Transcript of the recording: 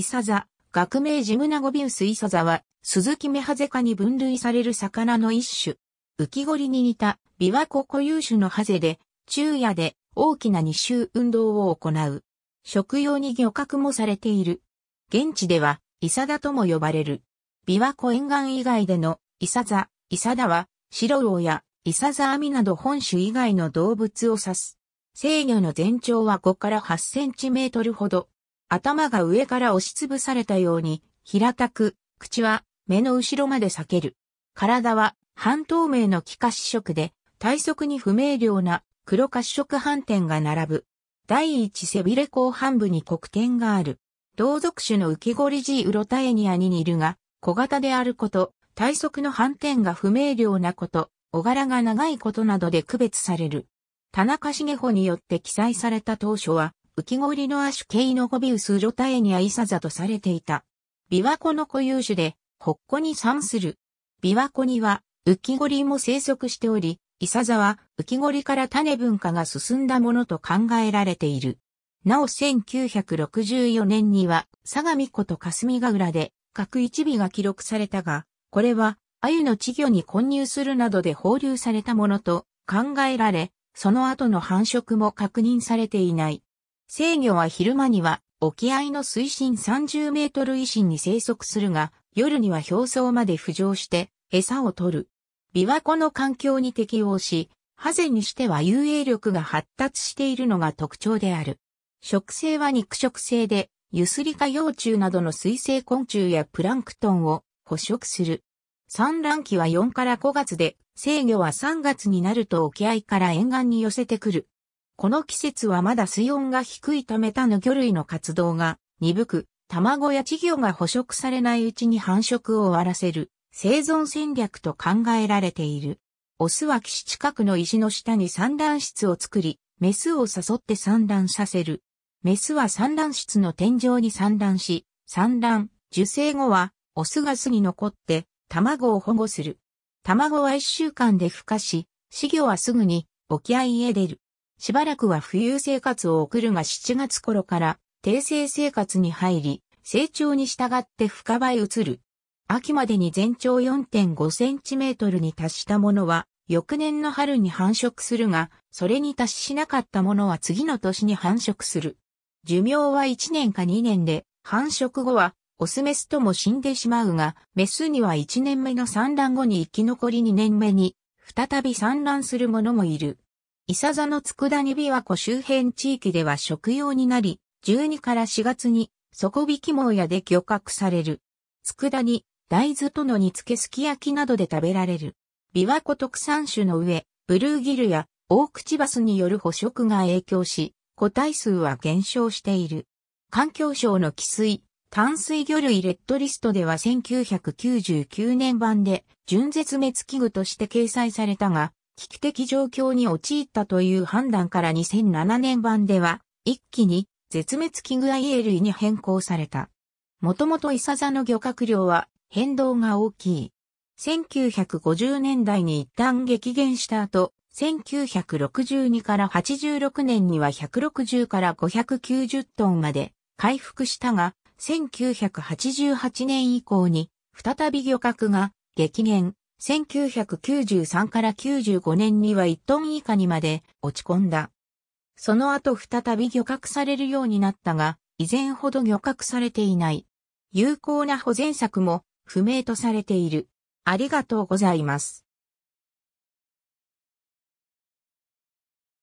イサザ、学名ジムナゴビウスイサザは、スズキメハゼ科に分類される魚の一種。浮き彫りに似た、琵琶湖固有種のハゼで、昼夜で大きな二周運動を行う。食用に漁獲もされている。現地では、イサダとも呼ばれる。琵琶湖沿岸以外での、イサザ、イサダは、シロロウや、イサザアミなど本種以外の動物を指す。制御の全長は5から8センチメートルほど。頭が上から押しつぶされたように、平たく、口は目の後ろまで裂ける。体は半透明の気化試色で、体側に不明瞭な黒褐色斑点が並ぶ。第一背びれ後半部に黒点がある。同族種の浮きゴリジーウロタエニアに似るが、小型であること、体側の斑点が不明瞭なこと、小柄が長いことなどで区別される。田中茂穂によって記載された当初は、浮氷の亜種系のゴビウスジョタエニアイサザとされていた。琵琶湖の固有種で、ホッコに産する。琵琶湖には、浮氷も生息しており、イサザは浮氷から種文化が進んだものと考えられている。なお1964年には、相模湖と霞ヶ浦で、各一尾が記録されたが、これは、鮎の稚魚に混入するなどで放流されたものと考えられ、その後の繁殖も確認されていない。制魚は昼間には沖合の水深30メートル以深に生息するが、夜には表層まで浮上して餌を取る。琵琶湖の環境に適応し、ハゼにしては遊泳力が発達しているのが特徴である。食性は肉食性で、ゆすりか幼虫などの水生昆虫やプランクトンを捕食する。産卵期は4から5月で、制魚は3月になると沖合から沿岸に寄せてくる。この季節はまだ水温が低いため他の魚類の活動が鈍く、卵や稚魚が捕食されないうちに繁殖を終わらせる生存戦略と考えられている。オスは岸近くの石の下に産卵室を作り、メスを誘って産卵させる。メスは産卵室の天井に産卵し、産卵、受精後は、オスが巣に残って、卵を保護する。卵は一週間で孵化し、稚魚はすぐに、沖合へ出る。しばらくは浮遊生活を送るが7月頃から定性生活に入り、成長に従って深場へ移る。秋までに全長4.5センチメートルに達したものは、翌年の春に繁殖するが、それに達しなかったものは次の年に繁殖する。寿命は1年か2年で、繁殖後は、オスメスとも死んでしまうが、メスには1年目の産卵後に生き残り2年目に、再び産卵するものもいる。イサザの佃煮琵琶湖周辺地域では食用になり、12から4月に底引き網やで漁獲される。佃煮、大豆との煮付けすき焼きなどで食べられる。琵琶湖特産種の上、ブルーギルや大口バスによる捕食が影響し、個体数は減少している。環境省の汽水、淡水魚類レッドリストでは1999年版で純絶滅危惧として掲載されたが、危機的状況に陥ったという判断から2007年版では、一気に絶滅危惧エ a 類に変更された。もともとイサザの漁獲量は変動が大きい。1950年代に一旦激減した後、1962から86年には160から590トンまで回復したが、1988年以降に再び漁獲が激減、1993から95年には1トン以下にまで落ち込んだ。その後再び漁獲されるようになったが、以前ほど漁獲されていない。有効な保全策も不明とされている。ありがとうございます。